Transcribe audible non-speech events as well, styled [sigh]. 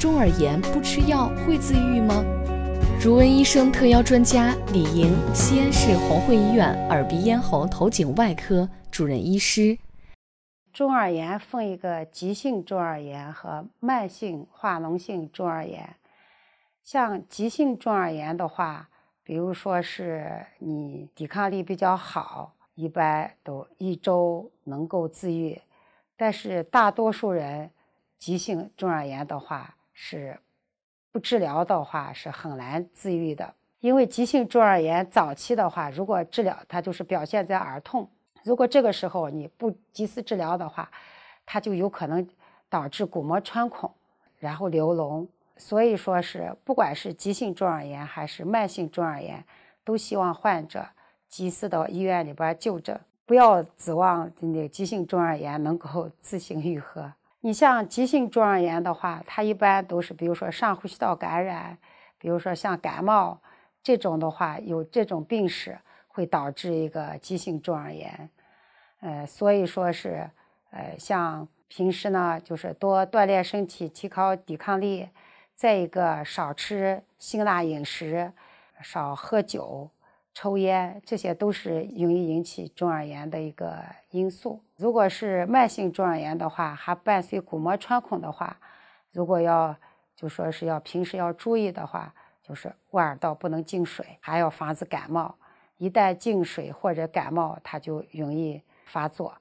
中耳炎不吃药会自愈吗？如闻医生特邀专家李莹，西安市红会医院耳鼻咽喉头颈外科主任医师。中耳炎分一个急性中耳炎和慢性化脓性中耳炎。像急性中耳炎的话，比如说是你抵抗力比较好，一般都一周能够自愈。但是大多数人急性中耳炎的话，是不治疗的话，是很难自愈的。因为急性中耳炎早期的话，如果治疗，它就是表现在耳痛。如果这个时候你不及时治疗的话，它就有可能导致鼓膜穿孔，然后流脓。所以说是不管是急性中耳炎还是慢性中耳炎，都希望患者及时到医院里边就诊，不要指望那急性中耳炎能够 [laughs] 自行愈合。你像急性中耳炎的话，它一般都是，比如说上呼吸道感染，比如说像感冒这种的话，有这种病史会导致一个急性中耳炎。呃，所以说是，呃，像平时呢，就是多锻炼身体，提高抵抗力；再一个，少吃辛辣饮食，少喝酒。抽烟这些都是容易引起中耳炎的一个因素。如果是慢性中耳炎的话，还伴随鼓膜穿孔的话，如果要就说是要平时要注意的话，就是外耳道不能进水，还要防止感冒。一旦进水或者感冒，它就容易发作。